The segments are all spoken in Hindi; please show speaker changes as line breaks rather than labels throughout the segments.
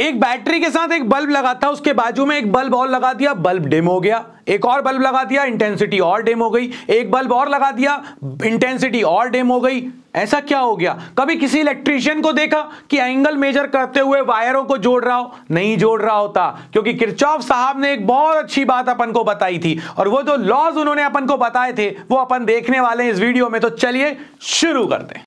एक बैटरी के साथ एक बल्ब लगा था उसके बाजू में एक बल्ब और लगा दिया बल्ब डिम हो गया एक और बल्ब लगा दिया इंटेंसिटी और डिम हो गई एक बल्ब और लगा दिया इंटेंसिटी और डिम हो गई ऐसा क्या हो गया कभी किसी इलेक्ट्रीशियन को देखा कि एंगल मेजर करते हुए वायरों को जोड़ रहा हो नहीं जोड़ रहा होता क्योंकि किरचौफ साहब ने एक बहुत अच्छी बात अपन को बताई थी और वो जो लॉज उन्होंने अपन को बताए थे वो अपन देखने वाले हैं इस वीडियो में तो चलिए शुरू करते हैं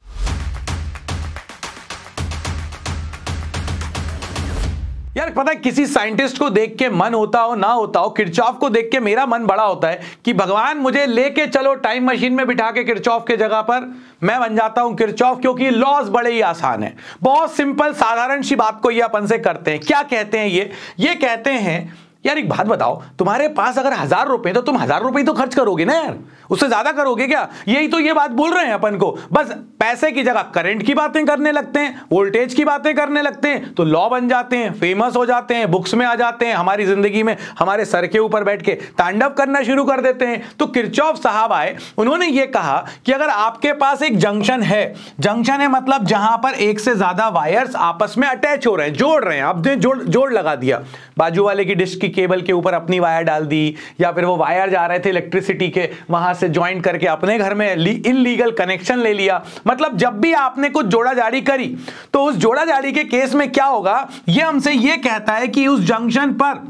यार पता है किसी साइंटिस्ट को देख के मन होता हो ना होता हो किरचॉफ को देख के मेरा मन बड़ा होता है कि भगवान मुझे लेके चलो टाइम मशीन में बिठा के किरचॉफ के जगह पर मैं बन जाता हूं किरचॉफ क्योंकि लॉस बड़े ही आसान है बहुत सिंपल साधारण सी बात को ये अपन से करते हैं क्या कहते हैं ये ये कहते हैं यार एक बात बताओ तुम्हारे पास अगर हजार रुपए तो तुम हजार रुपए तो खर्च करोगे ना यार उससे ज्यादा करोगे क्या यही तो ये बात बोल रहे हैं अपन को बस पैसे की जगह करंट की बातें करने लगते हैं वोल्टेज की बातें करने लगते हैं तो लॉ बन जाते हैं फेमस हो जाते हैं बुक्स में आ जाते हैं हमारी जिंदगी में हमारे सर के ऊपर बैठ के तांडव करना शुरू कर देते हैं तो किरचौफ साहब आए उन्होंने ये कहा कि अगर आपके पास एक जंक्शन है जंक्शन है मतलब जहां पर एक से ज्यादा वायर्स आपस में अटैच हो रहे हैं जोड़ रहे हैं आपने जोड़ जोड़ लगा दिया बाजू वाले की डिस्क की केबल के ऊपर अपनी वायर डाल दी या फिर वो वायर जा रहे थे इलेक्ट्रिसिटी के वहां से ज्वाइन करके अपने घर में इलीगल कनेक्शन ले लिया मतलब जब भी आपने कुछ जोड़ा जारी करी तो उस जोड़ा जारी के केस में क्या होगा यह हमसे यह कहता है कि उस जंक्शन पर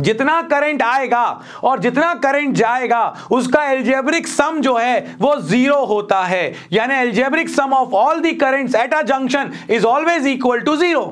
जितना करंट आएगा और जितना करंट जाएगा उसका एल्जेब्रिक सम जो है वो जीरो होता है यानी algebraic sum of all the currents at a junction is always equal to zero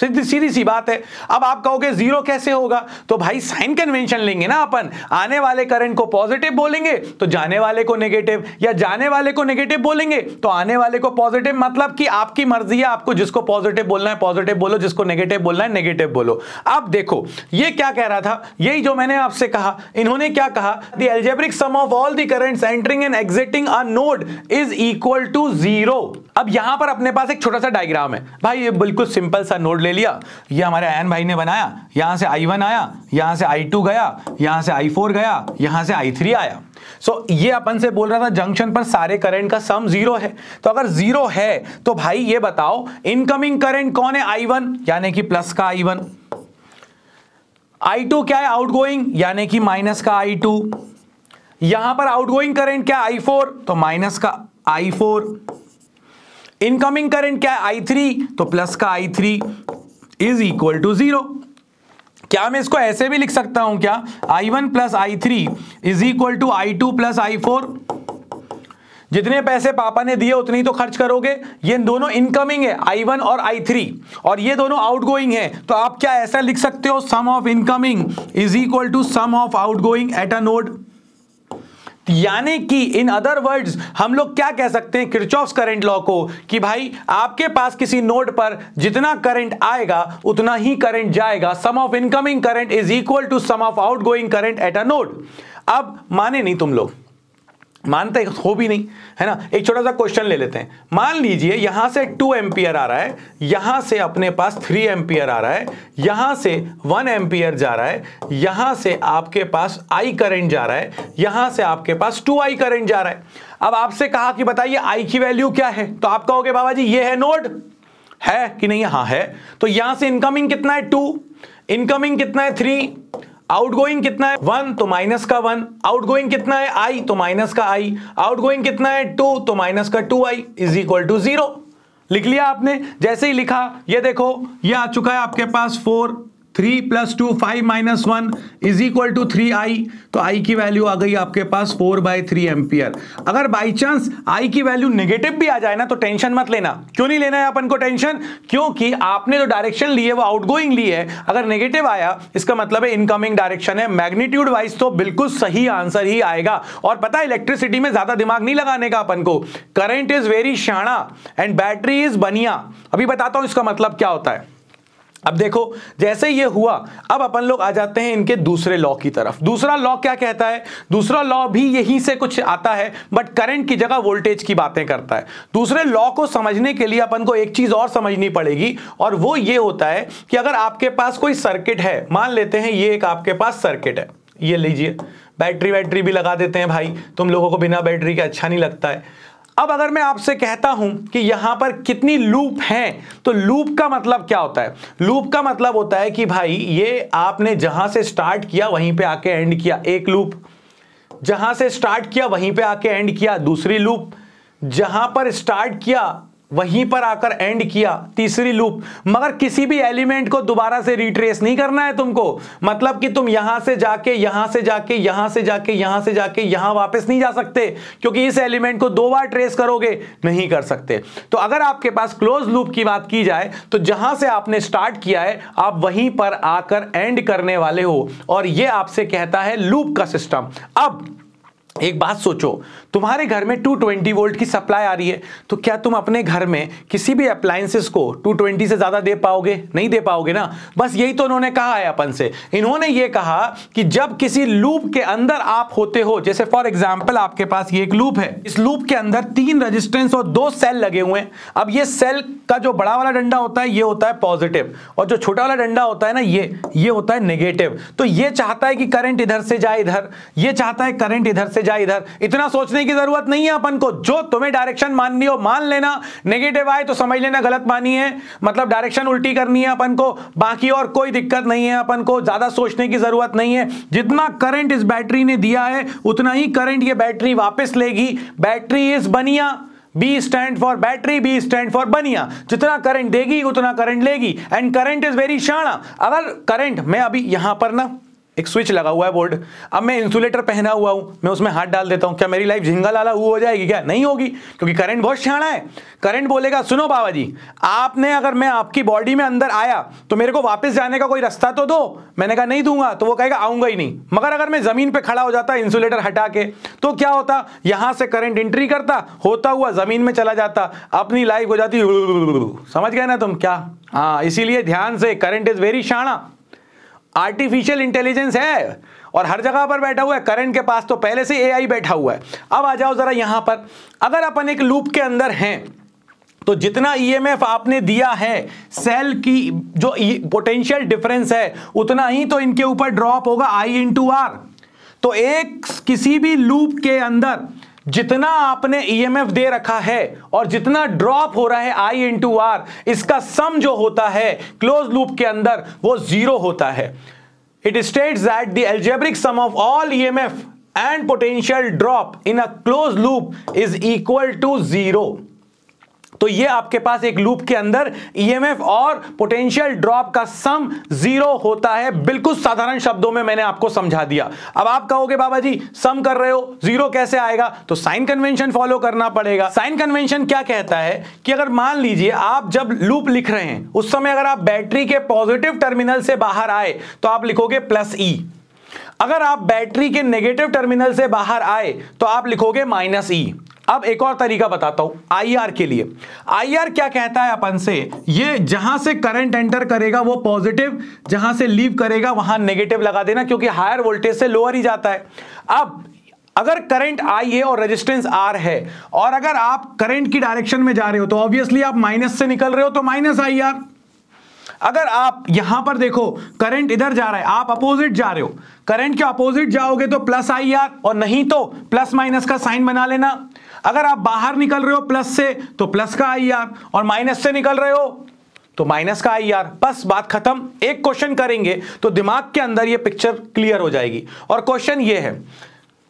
सीधी सीधी सी बात है अब आप कहोगे जीरो कैसे होगा तो भाई साइन कन्वेंशन लेंगे ना अपन आने वाले करंट को पॉजिटिव बोलेंगे तो जाने वाले को नेगेटिव या जाने वाले को नेगेटिव बोलेंगे तो आने वाले को पॉजिटिव मतलब कि आपकी मर्जी है आपको जिसको पॉजिटिव बोलना है पॉजिटिव बोलो जिसको नेगेटिव बोलना है नेगेटिव बोलो अब देखो ये क्या कह रहा था यही जो मैंने आपसे कहा इन्होंने क्या कहा the algebraic sum of all the current entering and exiting a node is equal to zero अब यहां पर अपने पास एक छोटा सा डायग्राम है भाई ये बिल्कुल सिंपल सा नोड ले लिया ये हमारे आयन भाई ने बनाया यहां से आई वन आया यहां से आई टू गया यहां से आई फोर गया यहां से आई थ्री आया सो so, ये अपन से बोल रहा था जंक्शन पर सारे करंट का सम जीरो है तो अगर जीरो है तो भाई ये बताओ इनकमिंग करंट कौन है आई वन यानी कि प्लस का आई वन आई टू क्या है आउटगोइंग यानी कि माइनस का आई टू यहां पर आउटगोइंग करंट क्या आई फोर तो माइनस का आई फोर इनकमिंग करंट क्या है आई थ्री तो प्लस का I three is equal to zero क्या मैं इसको ऐसे भी लिख सकता हूं क्या I one plus I three is equal to I two plus I four जितने पैसे पापा ने दिए उतने ही तो खर्च करोगे ये दोनों इनकमिंग है आई वन और आई थ्री और ये दोनों आउटगोइंग है तो आप क्या ऐसा लिख सकते हो sum of incoming is equal to sum of outgoing at a node यानी कि इन अदर वर्ड्स हम लोग क्या कह सकते हैं क्रिचॉफ्स करंट लॉ को कि भाई आपके पास किसी नोड पर जितना करंट आएगा उतना ही करंट जाएगा sum of incoming current is equal to sum of outgoing current at a node अब माने नहीं तुम लोग मानते हैं हो भी नहीं है ना एक छोटा सा क्वेश्चन ले लेते हैं मान लीजिए यहां से टू एम्पियर आ रहा है यहां से अपने पास थ्री एम्पियर आ रहा है यहां से वन एम्पियर जा रहा है यहां से आपके पास आई करंट जा रहा है यहां से आपके पास टू आई करंट जा रहा है अब आपसे कहा कि बताइए आई की वैल्यू क्या है तो आप कहोगे बाबा जी ये है नोट है कि नहीं हाँ है तो यहां से इनकमिंग कितना है टू इनकमिंग कितना है थ्री आउटगोइंग कितना है वन तो माइनस का वन आउटगोइंग कितना है आई तो माइनस का आई आउटगोइंग कितना है टू तो माइनस का two I is equal to zero लिख लिया आपने जैसे ही लिखा ये देखो ये आ चुका है आपके पास four three plus two five minus one is equal to three I तो आई की वैल्यू आ गई आपके पास फोर बाई थ्री एम्पियर अगर बाई चांस आई की वैल्यू नेगेटिव भी आ जाए ना तो टेंशन मत लेना क्यों नहीं लेना है अपन को टेंशन क्योंकि आपने जो डायरेक्शन ली है वो आउट गोइंग ली है अगर नेगेटिव आया इसका मतलब है इनकमिंग डायरेक्शन है मैग्नीट्यूड वाइज तो बिल्कुल सही आंसर ही आएगा और पता है इलेक्ट्रिसिटी में ज्यादा दिमाग नहीं लगाने का अपन को करेंट इज वेरी शाणा एंड बैटरी इज बनिया अभी बताता हूं इसका मतलब क्या होता है अब देखो जैसे ये हुआ अब अपन लोग आ जाते हैं इनके दूसरे लॉ की तरफ दूसरा लॉ क्या कहता है दूसरा लॉ भी यहीं से कुछ आता है बट करंट की जगह वोल्टेज की बातें करता है दूसरे लॉ को समझने के लिए अपन को एक चीज और समझनी पड़ेगी और वो ये होता है कि अगर आपके पास कोई सर्किट है मान लेते हैं ये एक आपके पास सर्किट है ये लीजिए बैटरी वैटरी भी लगा देते हैं भाई तुम लोगों को बिना बैटरी के अच्छा नहीं लगता है अब अगर मैं आपसे कहता हूं कि यहां पर कितनी लूप हैं तो लूप का मतलब क्या होता है लूप का मतलब होता है कि भाई ये आपने जहां से स्टार्ट किया वहीं पे आके एंड किया एक लूप जहां से स्टार्ट किया वहीं पे आके एंड किया दूसरी लूप जहां पर स्टार्ट किया वहीं पर आकर एंड किया तीसरी लूप मगर किसी भी एलिमेंट को दोबारा से रिट्रेस नहीं करना है तुमको मतलब कि तुम यहां से जाके यहां से जाके यहां से जाके यहां से जाके यहां वापस नहीं जा सकते क्योंकि इस एलिमेंट को दो बार ट्रेस करोगे नहीं कर सकते तो अगर आपके पास क्लोज लूप की बात की जाए तो जहां से आपने स्टार्ट किया है आप वहीं पर आकर एंड करने वाले हो और यह आपसे कहता है लूप का सिस्टम अब एक बात सोचो तुम्हारे घर में 220 वोल्ट की सप्लाई आ रही है तो क्या तुम अपने घर में किसी भी अप्लायंसेस को 220 से ज़्यादा दे पाओगे नहीं दे पाओगे ना बस यही तो उन्होंने कहा है अपन से इन्होंने ये कहा कि जब किसी लूप के अंदर आप होते हो जैसे फॉर एग्जाम्पल आपके पास ये एक लूप है इस लूप के अंदर तीन रजिस्टेंस और दो सेल लगे हुए हैं अब ये सेल का जो बड़ा वाला डंडा होता है ये होता है पॉजिटिव और जो छोटा वाला डंडा होता है ना ये ये होता है नेगेटिव तो ये चाहता है कि करंट इधर से जाए इधर ये चाहता है करंट इधर से जा इधर इतना सोचने की जरूरत नहीं है अपन को जो तुम्हें डायरेक्शन माननी हो मान लेना नेगेटिव आए तो समझ लेना गलत मानी है मतलब डायरेक्शन उल्टी करनी है अपन को बाकी और कोई दिक्कत नहीं है अपन को ज्यादा सोचने की जरूरत नहीं है जितना करंट इस बैटरी ने दिया है उतना ही करंट ये बैटरी वापस लेगी बैटरी इज बनिया B stand for battery B stand for बनिया जितना करंट देगी उतना करंट लेगी एंड करंट इज वेरी शाणा अगर करंट मैं अभी यहां पर ना एक स्विच लगा हुआ है बोर्ड अब मैं इंसुलेटर पहना हुआ हूं मैं उसमें हाथ डाल देता हूं क्या मेरी लाइफ झिंगा लाला हुआ हो जाएगी क्या नहीं होगी क्योंकि करंट बहुत छियाणा है करंट बोलेगा सुनो बाबा जी आपने अगर मैं आपकी बॉडी में अंदर आया तो मेरे को वापस जाने का कोई रास्ता तो दो मैंने कहा नहीं दूंगा तो वो कहेगा आऊंगा ही नहीं मगर अगर मैं जमीन पर खड़ा हो जाता इंसुलेटर हटा के तो क्या होता यहां से करंट एंट्री करता होता हुआ जमीन में चला जाता अपनी लाइफ हो जाती समझ गए ना तुम क्या हाँ इसीलिए ध्यान से करंट इज वेरी शाणा आर्टिफिशियल इंटेलिजेंस है और हर जगह पर बैठा हुआ है करंट के पास तो पहले से एआई बैठा हुआ है अब आ जाओ ज़रा यहां पर अगर अपन एक लूप के अंदर हैं तो जितना ईएमएफ e आपने दिया है सेल की जो पोटेंशियल e डिफरेंस है उतना ही तो इनके ऊपर ड्रॉप होगा आई इंटू आर तो एक किसी भी लूप के अंदर जितना आपने ईएमएफ e दे रखा है और जितना ड्रॉप हो रहा है आई इंटू आर इसका सम जो होता है क्लोज लूप के अंदर वो जीरो होता है it states that the algebraic sum of all EMF and potential drop in a close loop is equal to zero तो ये आपके पास एक लूप के अंदर ईएमएफ e और पोटेंशियल ड्रॉप का सम जीरो होता है बिल्कुल साधारण शब्दों में मैंने आपको समझा दिया अब आप कहोगे बाबा जी सम कर रहे हो जीरो कैसे आएगा तो साइन कन्वेंशन फॉलो करना पड़ेगा साइन कन्वेंशन क्या कहता है कि अगर मान लीजिए आप जब लूप लिख रहे हैं उस समय अगर आप बैटरी के पॉजिटिव टर्मिनल से बाहर आए तो आप लिखोगे प्लस ई e। अगर आप बैटरी के नेगेटिव टर्मिनल से बाहर आए तो आप लिखोगे माइनस ई e। अब एक और तरीका बताता हूं आईआर के लिए आईआर क्या कहता है अपन से ये जहां से करंट एंटर करेगा वो पॉजिटिव जहां से लीव करेगा वहां नेगेटिव लगा देना क्योंकि हायर वोल्टेज से लोअर ही जाता है अब अगर करंट आई है और रेजिस्टेंस आर है और अगर आप करंट की डायरेक्शन में जा रहे हो तो ऑब्वियसली आप माइनस से निकल रहे हो तो माइनस आई आर अगर आप यहां पर देखो करंट इधर जा रहा है आप अपोजिट जा रहे हो करंट के अपोजिट जाओगे तो प्लस आई आर और नहीं तो प्लस माइनस का साइन बना लेना अगर आप बाहर निकल रहे हो प्लस से तो प्लस का आई आर और माइनस से निकल रहे हो तो माइनस का आई आर बस बात खत्म एक क्वेश्चन करेंगे तो दिमाग के अंदर ये पिक्चर क्लियर हो जाएगी और क्वेश्चन ये है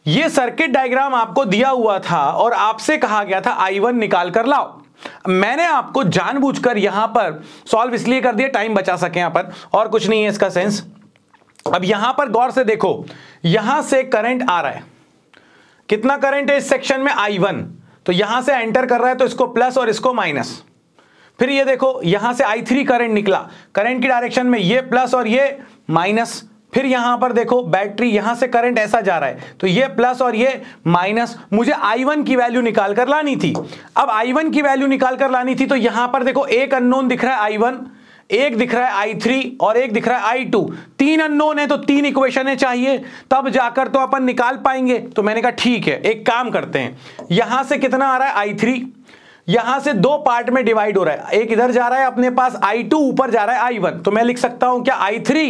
ये सर्किट डायग्राम आपको दिया हुआ था और आपसे कहा गया था आई वन निकाल कर लाओ मैंने आपको जानबूझकर यहां पर सॉल्व इसलिए कर दिया टाइम बचा सके यहां पर और कुछ नहीं है इसका सेंस अब यहां पर गौर से देखो यहां से करंट आ रहा है कितना करंट है इस सेक्शन में आई वन तो यहां से एंटर कर रहा है तो इसको प्लस और इसको माइनस फिर ये देखो यहां से आई थ्री करंट निकला करंट की डायरेक्शन में ये प्लस और ये माइनस फिर यहां पर देखो बैटरी यहां से करंट ऐसा जा रहा है तो ये प्लस और ये माइनस मुझे आई वन की वैल्यू निकाल कर लानी थी अब आई वन की वैल्यू निकाल कर लानी थी तो यहां पर देखो एक अननोन दिख रहा है आई वन एक दिख रहा है आई थ्री और एक दिख रहा है आई टू तीन अननोन है तो तीन इक्वेशन चाहिए तब जाकर तो अपन निकाल पाएंगे तो मैंने कहा ठीक है एक काम करते हैं यहां से कितना आ रहा है आई थ्री यहां से दो पार्ट में डिवाइड हो रहा है एक इधर जा रहा है अपने पास आई टू ऊपर जा रहा है आई वन तो मैं लिख सकता हूं क्या I three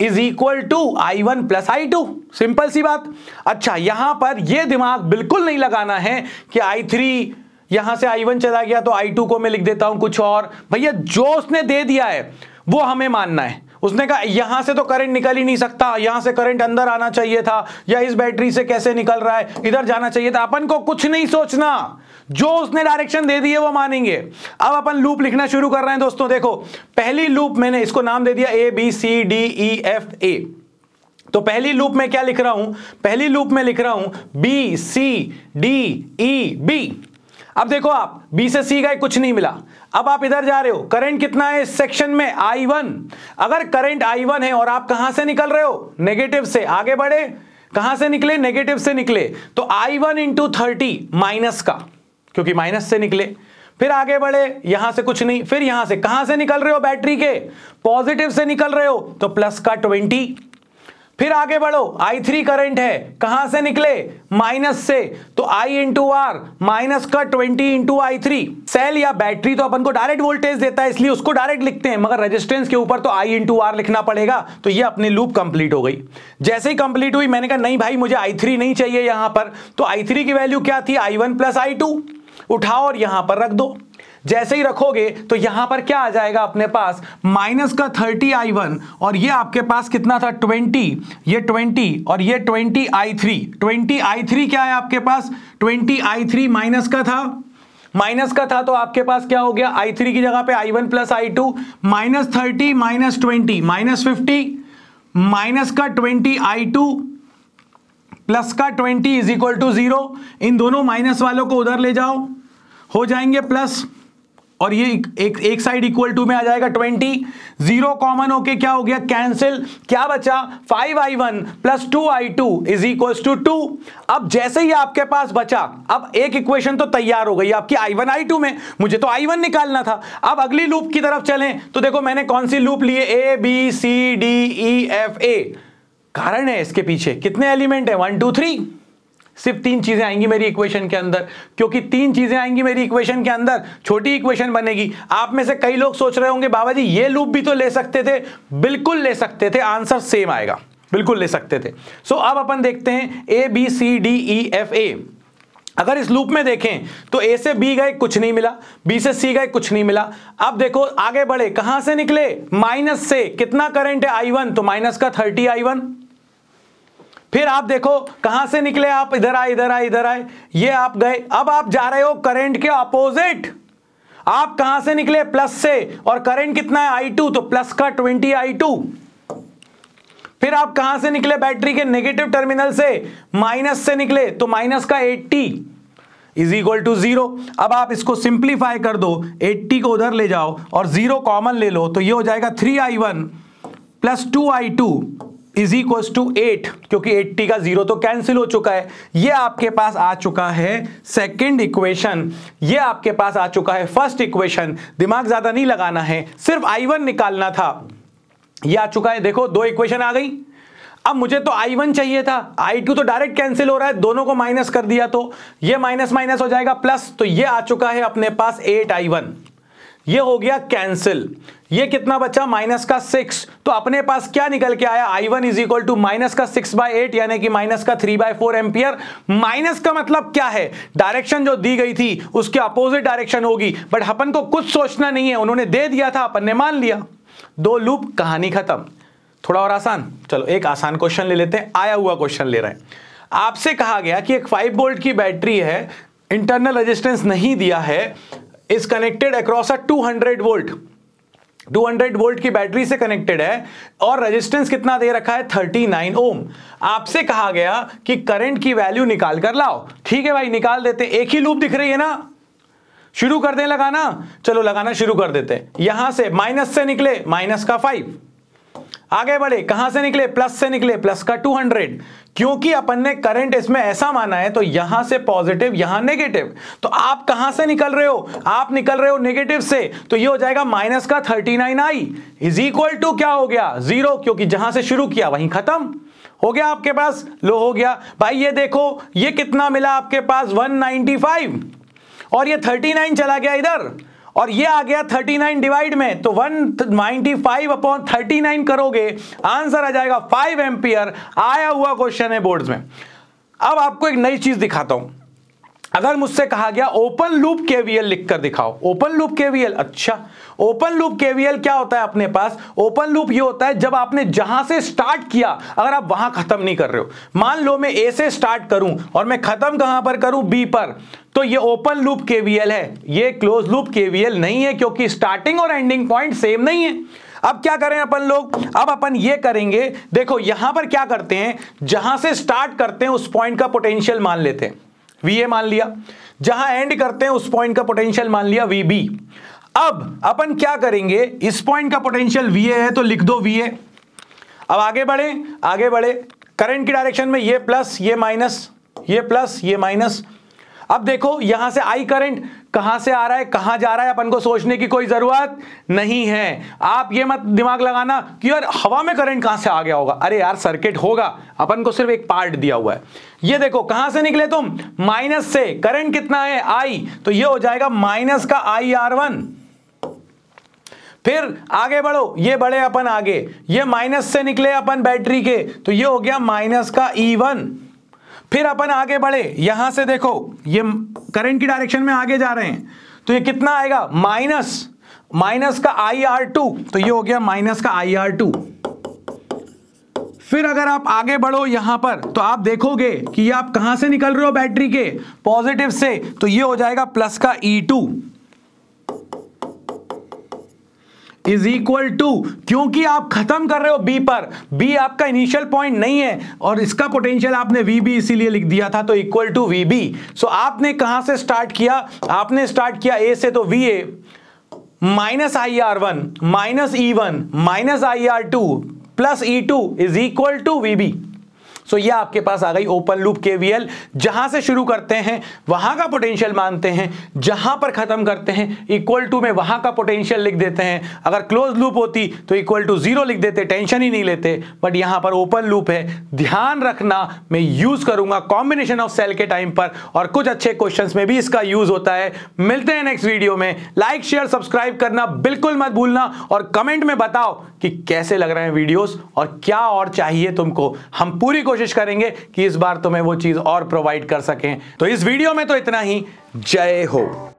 is equal to I one plus I two simple सी बात अच्छा यहां पर यह दिमाग बिल्कुल नहीं लगाना है कि आई थ्री यहां से आई वन चला गया तो आई टू को मैं लिख देता हूं कुछ और भैया जो उसने दे दिया है वो हमें मानना है उसने कहा यहां से तो करंट निकल ही नहीं सकता यहां से करंट अंदर आना चाहिए था या इस बैटरी से कैसे निकल रहा है इधर जाना चाहिए था अपन को कुछ नहीं सोचना जो उसने डायरेक्शन दे दी है वो मानेंगे अब अपन लूप लिखना शुरू कर रहे हैं दोस्तों देखो पहली लूप मैंने इसको नाम दे दिया A B C D E F A तो पहली लूप में क्या लिख रहा हूं पहली लूप में लिख रहा हूं B C D E B अब देखो आप बी से सी गए कुछ नहीं मिला अब आप इधर जा रहे हो करंट कितना है इस सेक्शन में आई वन अगर करंट आई वन है और आप कहां से निकल रहे हो नेगेटिव से आगे बढ़े कहां से निकले नेगेटिव से निकले तो I one into thirty minus का क्योंकि माइनस से निकले फिर आगे बढ़े यहां से कुछ नहीं फिर यहां से कहां से निकल रहे हो बैटरी के पॉजिटिव से निकल रहे हो तो प्लस का ट्वेंटी फिर आगे बढ़ो आई थ्री करंट है कहां से निकले माइनस से तो आई इंटू आर माइनस का twenty into I three cell या बैटरी तो अपन को डायरेक्ट वोल्टेज देता है इसलिए उसको डायरेक्ट लिखते हैं मगर रेजिस्टेंस के ऊपर तो आई इंटू आर लिखना पड़ेगा तो ये अपनी लूप कंप्लीट हो गई जैसे ही कंप्लीट हुई मैंने कहा नहीं भाई मुझे आई थ्री नहीं चाहिए यहां पर तो आई थ्री की वैल्यू क्या थी I one plus I two उठाओ और यहां पर रख दो जैसे ही रखोगे तो यहां पर क्या आ जाएगा अपने पास माइनस का थर्टी आई वन और ये आपके पास कितना था ट्वेंटी ये ट्वेंटी और ये twenty I three twenty I three क्या है आपके पास ट्वेंटी आई थ्री माइनस का था माइनस का था तो आपके पास क्या हो गया आई थ्री की जगह पे I one plus I two minus thirty minus twenty minus fifty minus का ट्वेंटी आई टू प्लस का twenty is equal to zero इन दोनों माइनस वालों को उधर ले जाओ हो जाएंगे प्लस और ये एक एक साइड इक्वल टू में आ जाएगा ट्वेंटी जीरो कॉमन होके क्या हो गया कैंसिल क्या बचा five I one plus two I two is equal to two अब जैसे ही आपके पास बचा अब एक इक्वेशन तो तैयार हो गई आपकी आई वन आई टू में मुझे तो आई वन निकालना था अब अगली लूप की तरफ चले तो देखो मैंने कौन सी लूप लिए A B C D E F A कारण है इसके पीछे कितने एलिमेंट है वन टू थ्री सिर्फ तीन चीज़ें आएंगी मेरी इक्वेशन के अंदर क्योंकि तीन चीज़ें आएंगी मेरी इक्वेशन के अंदर छोटी इक्वेशन बनेगी आप में से कई लोग सोच रहे होंगे बाबा जी ये लूप भी तो ले सकते थे बिल्कुल ले सकते थे आंसर सेम आएगा बिल्कुल ले सकते थे सो अब अपन देखते हैं A B C D E F A अगर इस लूप में देखें तो ए से बी गए कुछ नहीं मिला बी से सी गए कुछ नहीं मिला अब देखो आगे बढ़े कहां से निकले माइनस से कितना करंट है आई वन तो माइनस का थर्टी आई वन फिर आप देखो कहां से निकले आप इधर आए इधर आए इधर आए ये आप गए अब आप जा रहे हो करंट के अपोजिट आप कहां से निकले प्लस से और करंट कितना है आई टू तो प्लस का ट्वेंटी आई टू फिर आप कहां से निकले बैटरी के नेगेटिव टर्मिनल से माइनस से निकले तो माइनस का eighty is equal to zero अब आप इसको सिंप्लीफाई कर दो एट्टी को उधर ले जाओ और जीरो कॉमन ले लो तो ये हो जाएगा three I one plus two I two is equal to eight क्योंकि एट्टी का जीरो तो कैंसिल हो चुका है ये आपके पास आ चुका है सेकंड इक्वेशन ये आपके पास आ चुका है फर्स्ट इक्वेशन दिमाग ज्यादा नहीं लगाना है सिर्फ आई वन निकालना था ये आ चुका है देखो दो इक्वेशन आ गई अब मुझे तो आई वन चाहिए था आई टू तो डायरेक्ट कैंसिल हो रहा है दोनों को माइनस कर दिया तो ये माइनस माइनस हो जाएगा प्लस तो ये आ चुका है अपने पास एट आई वन ये हो गया कैंसिल ये कितना बचा माइनस का सिक्स तो अपने पास क्या निकल के आया I one is equal to minus का सिक्स बाय एट यानी कि माइनस का three by four ampere minus का मतलब क्या है डायरेक्शन जो दी गई थी उसके अपोजिट डायरेक्शन होगी बट अपन को कुछ सोचना नहीं है उन्होंने दे दिया था अपन ने मान लिया दो लूप कहानी खत्म थोड़ा और आसान चलो एक आसान क्वेश्चन ले लेते हैं आया हुआ क्वेश्चन ले रहे हैं आपसे कहा गया कि एक फाइव वोल्ट की बैटरी है इंटरनल रेजिस्टेंस नहीं दिया है is connected across a 200 volt 200 volt की बैटरी से कनेक्टेड है और रेजिस्टेंस कितना दे रखा है 39 ओम आपसे कहा गया कि करंट की वैल्यू निकाल कर लाओ ठीक है भाई निकाल देते एक ही लूप दिख रही है ना शुरू कर दें लगाना चलो लगाना शुरू कर देते यहां से माइनस से निकले माइनस का फाइव आगे बढ़े कहां से निकले प्लस से निकले प्लस का 200 क्योंकि अपन ने करंट इसमें ऐसा माना है तो यहां से पॉजिटिव यहां नेगेटिव तो आप कहां से निकल रहे हो आप निकल रहे हो नेगेटिव से तो ये हो जाएगा माइनस का 39i nine I is equal to क्या हो गया जीरो क्योंकि जहां से शुरू किया वहीं खत्म हो गया आपके पास लो हो गया भाई ये देखो ये कितना मिला आपके पास वन और ये थर्टी चला गया इधर और ये आ गया 39 डिवाइड में तो 195 अपॉन 39 करोगे आंसर आ जाएगा 5 एम्पियर आया हुआ क्वेश्चन है बोर्ड्स में अब आपको एक नई चीज दिखाता हूं अगर मुझसे कहा गया ओपन लूप केवीएल लिखकर दिखाओ ओपन लूप केवीएल अच्छा ओपन लूप केवीएल क्या होता है अपने पास ओपन लूप ये होता है जब आपने जहां से स्टार्ट किया अगर आप वहां खत्म नहीं कर रहे हो मान लो मैं ए से स्टार्ट करूं और मैं खत्म कहां पर करूं बी पर तो ये ओपन लूप केवीएल है ये क्लोज लूप केवीएल नहीं है क्योंकि स्टार्टिंग और एंडिंग पॉइंट सेम नहीं है अब क्या करें अपन लोग अब अपन ये करेंगे देखो यहां पर क्या करते हैं जहां से स्टार्ट करते हैं उस पॉइंट का पोटेंशियल मान लेते हैं वी मान लिया जहां एंड करते हैं उस पॉइंट का पोटेंशियल मान लिया वी बी अब अपन क्या करेंगे इस पॉइंट का पोटेंशियल वी है तो लिख दो वी अब आगे बढ़े आगे बढ़े करंट की डायरेक्शन में ये प्लस ये माइनस ये प्लस ये माइनस अब देखो यहां से आई करंट कहां से आ रहा है कहां जा रहा है अपन को सोचने की कोई जरूरत नहीं है आप ये मत दिमाग लगाना कि यार हवा में करंट कहां से आ गया होगा अरे यार सर्किट होगा अपन को सिर्फ एक पार्ट दिया हुआ है ये देखो कहां से निकले तुम माइनस से करंट कितना है आई तो ये हो जाएगा माइनस का आई आर वन फिर आगे बढ़ो ये बढ़े अपन आगे ये माइनस से निकले अपन बैटरी के तो ये हो गया माइनस का ई e वन फिर अपन आगे बढ़े यहां से देखो ये करंट की डायरेक्शन में आगे जा रहे हैं तो ये कितना आएगा माइनस माइनस का आई आर टू तो ये हो गया माइनस का आई आर टू फिर अगर आप आगे बढ़ो यहां पर तो आप देखोगे कि ये आप कहां से निकल रहे हो बैटरी के पॉजिटिव से तो ये हो जाएगा प्लस का E e two is equal to क्योंकि आप खत्म कर रहे हो बी पर बी आपका इनिशियल पॉइंट नहीं है और इसका पोटेंशियल आपने वी बी इसीलिए लिख दिया था तो equal to V B so आपने कहा से स्टार्ट किया आपने स्टार्ट किया ए से तो V A minus I R one minus E one minus I R two plus E two is equal to V B so ये आपके पास आ गई ओपन लूप केवीएल जहां से शुरू करते हैं वहां का पोटेंशियल मानते हैं जहां पर खत्म करते हैं इक्वल टू में वहां का पोटेंशियल लिख देते हैं अगर क्लोज लूप होती तो इक्वल टू जीरो लिख देते टेंशन ही नहीं लेते बट यहां पर ओपन लूप है ध्यान रखना मैं यूज करूंगा कॉम्बिनेशन ऑफ सेल के टाइम पर और कुछ अच्छे क्वेश्चन में भी इसका यूज होता है मिलते हैं नेक्स्ट वीडियो में लाइक शेयर सब्सक्राइब करना बिल्कुल मत भूलना और कमेंट में बताओ कि कैसे लग रहे हैं वीडियोस और क्या और चाहिए तुमको हम पूरी को कोशिश करेंगे कि इस बार तुम्हें वो चीज और प्रोवाइड कर सकें तो इस वीडियो में तो इतना ही जय हो